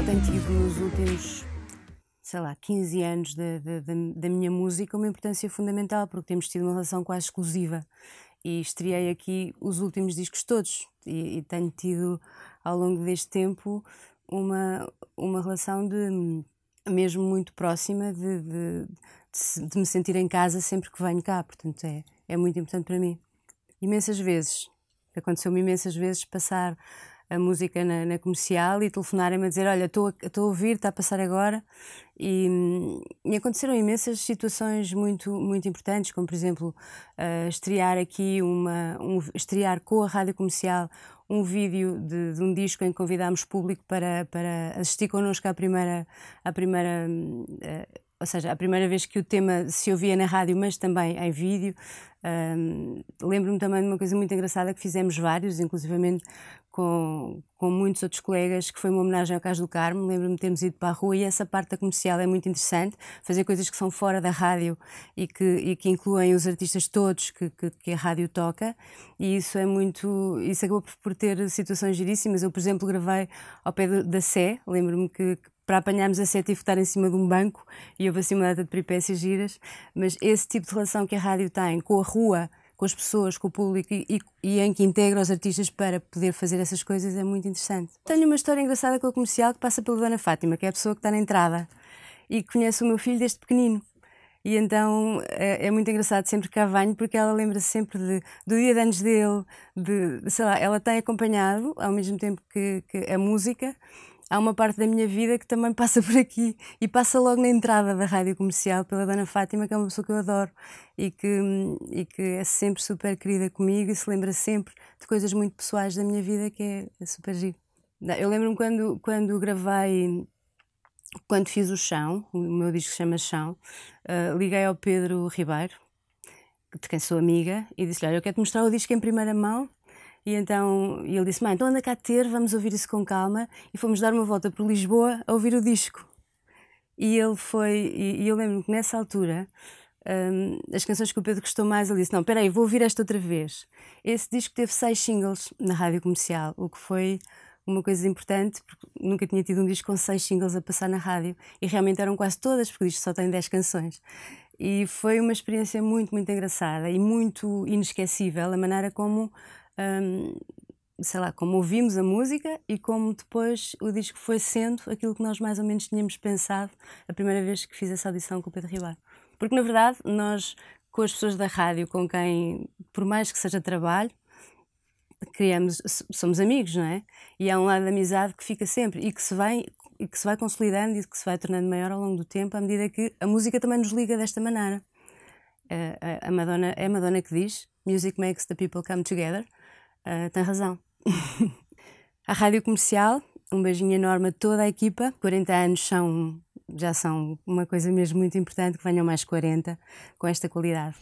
especial tem tido nos últimos, sei lá, 15 anos da, da, minha música uma importância fundamental, porque temos tido uma relação quase exclusiva. E estreiei aqui os últimos discos todos, e, e tenho tido ao longo deste tempo uma, uma relação de mesmo muito próxima de, de, de, de, me sentir em casa sempre que venho cá, portanto é, é muito importante para mim. Imensas vezes, aconteceu-me imensas vezes passar a música na, na comercial e telefonarem-me a dizer: Olha, estou a, estou a ouvir, está a passar agora. E, hum, e, aconteceram imensas situações muito, muito importantes, como por exemplo uh, estrear aqui, uma, um, estrear com a rádio comercial um vídeo de, de, um disco em que convidámos público para, para assistir connosco à primeira, à primeira hum, eh, ou seja, a primeira vez que o tema se ouvia na rádio, mas também em vídeo. Um, Lembro-me também de uma coisa muito engraçada que fizemos vários, inclusivamente com, com muitos outros colegas, que foi uma homenagem ao caso do Carmo. Lembro-me de termos ido para a rua e essa parte da comercial é muito interessante, fazer coisas que são fora da rádio e que, e que incluem os artistas todos que, que, que, a rádio toca. E isso é muito. Isso acabou por ter situações giríssimas. Eu, por exemplo, gravei ao pé da Sé, lembro-me que, que para apanharmos a sete e votar em cima de um banco e houve assim uma data de peripécias giras, mas esse tipo de relação que a rádio tem com a rua, com as pessoas, com o público e, e, em que integra os artistas para poder fazer essas coisas é muito interessante. Tenho uma história engraçada com o comercial que passa pela Dona Fátima, que é a pessoa que está na entrada e que conhece o meu filho desde pequenino. E então é, é muito engraçado sempre que a venho, porque ela lembra-se sempre de, do dia de anos dele, de, sei lá, ela tem acompanhado, ao mesmo tempo que, que a música, há uma parte da minha vida que também passa por aqui e passa logo na entrada da rádio comercial pela Dona Fátima, que é uma pessoa que eu adoro e que, e que é sempre super querida comigo e se lembra sempre de coisas muito pessoais da minha vida, que é, é super giro. Eu lembro-me quando, quando gravei, quando fiz o Chão, o meu disco se chama Chão, uh, liguei ao Pedro Ribeiro, de quem sou amiga, e disse-lhe: Olha, eu quero te mostrar o disco em primeira mão e então ele disse: Mãe, então anda cá ter, vamos ouvir isso com calma. E fomos dar uma volta por Lisboa a ouvir o disco. E ele foi, e, e eu lembro-me que nessa altura. Um, as canções que o Pedro gostou mais, ele disse: Não, espera aí vou ouvir esta outra vez. Esse disco teve seis singles na rádio comercial, o que foi uma coisa importante, porque nunca tinha tido um disco com seis singles a passar na rádio e realmente eram quase todas, porque o disco só tem dez canções. E foi uma experiência muito, muito engraçada e muito inesquecível a maneira como um, sei lá, como ouvimos a música e como depois o disco foi sendo aquilo que nós mais ou menos tínhamos pensado a primeira vez que fiz essa audição com o Pedro Ribeiro. Porque, na verdade, nós, com as pessoas da rádio, com quem, por mais que seja trabalho, criamos, somos amigos, não é? E há um lado de amizade que fica sempre e que se vai e que se vai consolidando e que se vai tornando maior ao longo do tempo à medida que a música também nos liga desta maneira. Eh, a Madonna, é a Madonna que diz: Music makes the people come together. Uh, tem razão. a Rádio Comercial, um beijinho enorme a toda a equipa. 40 anos são, já são uma coisa mesmo muito importante, que venham mais 40 com esta qualidade.